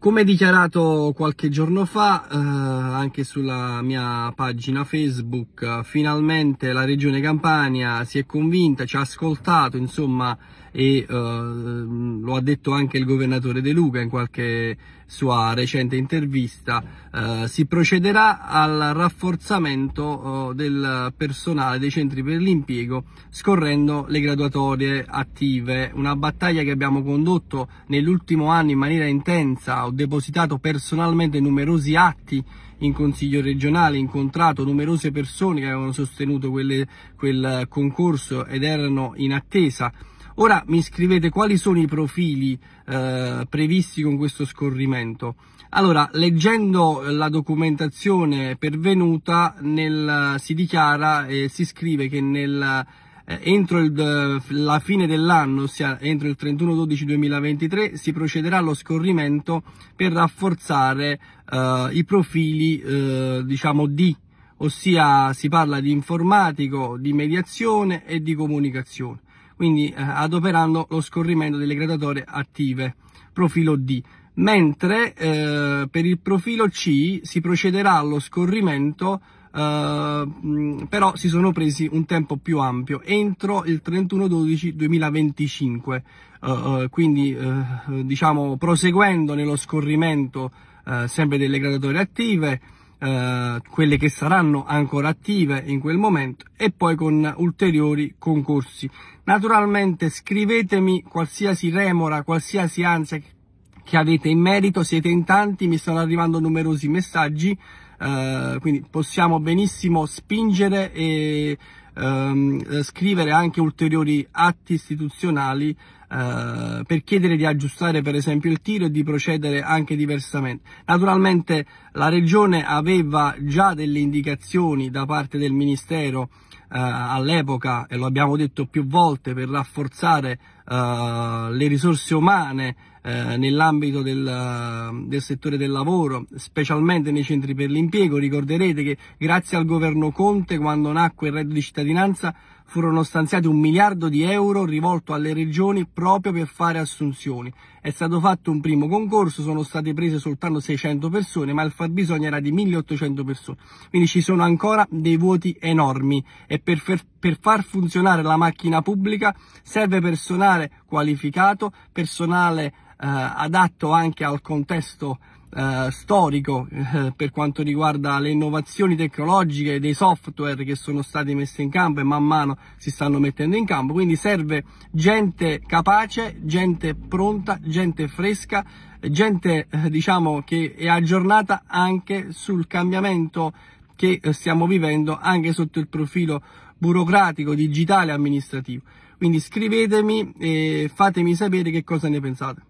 Come dichiarato qualche giorno fa, eh, anche sulla mia pagina Facebook, finalmente la Regione Campania si è convinta, ci ha ascoltato, insomma, e eh, lo ha detto anche il governatore De Luca in qualche sua recente intervista, eh, si procederà al rafforzamento eh, del personale dei centri per l'impiego scorrendo le graduatorie attive, una battaglia che abbiamo condotto nell'ultimo anno in maniera intensa, ho depositato personalmente numerosi atti in consiglio regionale, incontrato numerose persone che avevano sostenuto quelle, quel concorso ed erano in attesa Ora mi scrivete quali sono i profili eh, previsti con questo scorrimento. Allora, leggendo la documentazione pervenuta nel, si dichiara e eh, si scrive che nel eh, entro il, eh, la fine dell'anno, ossia entro il 31-12-2023, si procederà allo scorrimento per rafforzare eh, i profili eh, diciamo D, ossia si parla di informatico, di mediazione e di comunicazione quindi eh, adoperando lo scorrimento delle gradatorie attive, profilo D. Mentre eh, per il profilo C si procederà allo scorrimento Uh, però si sono presi un tempo più ampio entro il 31-12-2025 uh, uh, quindi eh, diciamo proseguendo nello scorrimento eh, sempre delle gradatorie attive eh, quelle che saranno ancora attive in quel momento e poi con ulteriori concorsi. Naturalmente scrivetemi qualsiasi remora, qualsiasi ansia che avete in merito, siete in tanti, mi stanno arrivando numerosi messaggi, eh, quindi possiamo benissimo spingere e ehm, eh, scrivere anche ulteriori atti istituzionali eh, per chiedere di aggiustare per esempio il tiro e di procedere anche diversamente. Naturalmente la regione aveva già delle indicazioni da parte del Ministero eh, all'epoca e lo abbiamo detto più volte per rafforzare uh, le risorse umane uh, nell'ambito del, eh, del, settore del lavoro, specialmente nei centri per l'impiego. Ricorderete che grazie al governo Conte, quando nacque il reddito di cittadinanza, furono stanziati un miliardo di euro rivolto alle regioni proprio per fare assunzioni. È stato fatto un primo concorso, sono state prese soltanto 600 persone, ma il fabbisogno era di 1800 persone. Quindi ci sono ancora dei vuoti enormi e per, per far funzionare la macchina pubblica serve personale familiare qualificato, personale eh, adatto anche al contesto eh, storico eh, per quanto riguarda le innovazioni tecnologiche dei software che sono stati messi in campo e man mano si stanno mettendo in campo quindi serve gente capace gente pronta gente fresca gente eh, diciamo che è aggiornata anche sul cambiamento che eh, stiamo vivendo anche sotto il profilo burocratico digitale amministrativo quindi scrivetemi e fatemi sapere che cosa ne pensate.